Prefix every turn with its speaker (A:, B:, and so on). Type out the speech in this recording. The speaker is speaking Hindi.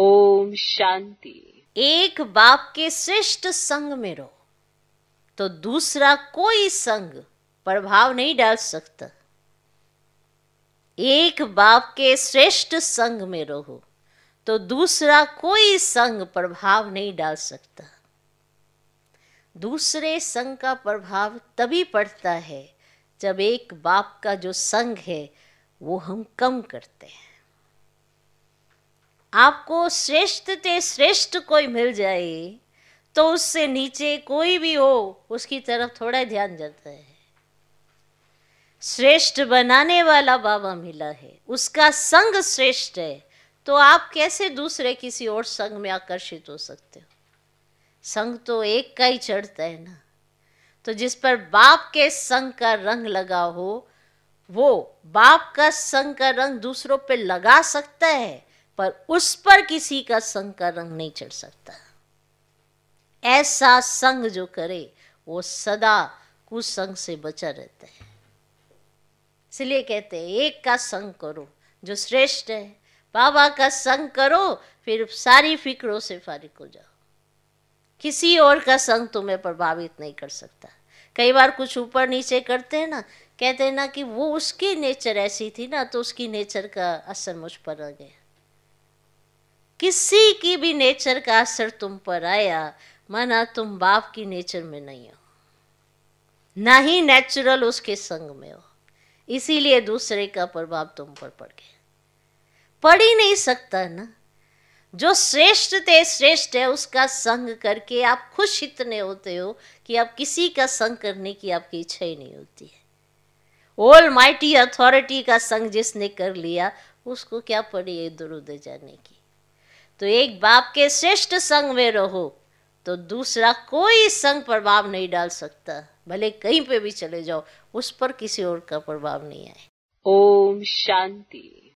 A: ओम शांति एक बाप के श्रेष्ठ संग में रहो तो दूसरा कोई संग प्रभाव नहीं डाल सकता एक बाप के श्रेष्ठ संग में रहो तो दूसरा कोई संग प्रभाव नहीं डाल सकता दूसरे संग का प्रभाव तभी पड़ता है जब एक बाप का जो संग है वो हम कम करते हैं आपको श्रेष्ठ से श्रेष्ठ कोई मिल जाए तो उससे नीचे कोई भी हो उसकी तरफ थोड़ा ध्यान जाता है श्रेष्ठ बनाने वाला बाबा मिला है उसका संग श्रेष्ठ है तो आप कैसे दूसरे किसी और संग में आकर्षित हो सकते हो संग तो एक का ही चढ़ता है ना तो जिस पर बाप के संग का रंग लगा हो वो बाप का संग का रंग दूसरों पे लगा सकता है पर उस पर किसी का संग का रंग नहीं चढ़ सकता ऐसा संग जो करे वो सदा कुसंग से बचा रहता है इसलिए कहते हैं एक का संग करो जो श्रेष्ठ है बाबा का संग करो फिर सारी फिक्रों से फारिक हो जाओ किसी और का संग तुम्हें प्रभावित नहीं कर सकता कई बार कुछ ऊपर नीचे करते हैं ना कहते हैं ना कि वो उसकी नेचर ऐसी थी ना तो उसकी नेचर का असर मुझ पर आ गया किसी की भी नेचर का असर तुम पर आया माना तुम बाप की नेचर में नहीं हो ना ही नेचुरल उसके संग में हो इसीलिए दूसरे का प्रभाव तुम पर पड़ गया पड़ ही नहीं सकता ना जो श्रेष्ठ थे श्रेष्ठ है उसका संग करके आप खुश इतने होते हो कि आप किसी का संग करने की आपकी इच्छा ही नहीं होती है ओल माइटी अथॉरिटी का संग जिसने कर लिया उसको क्या पड़ी है इधर उधर जाने की तो एक बाप के श्रेष्ठ संग में रहो तो दूसरा कोई संग प्रभाव नहीं डाल सकता भले कहीं पे भी चले जाओ उस पर किसी और का प्रभाव नहीं आए ओम शांति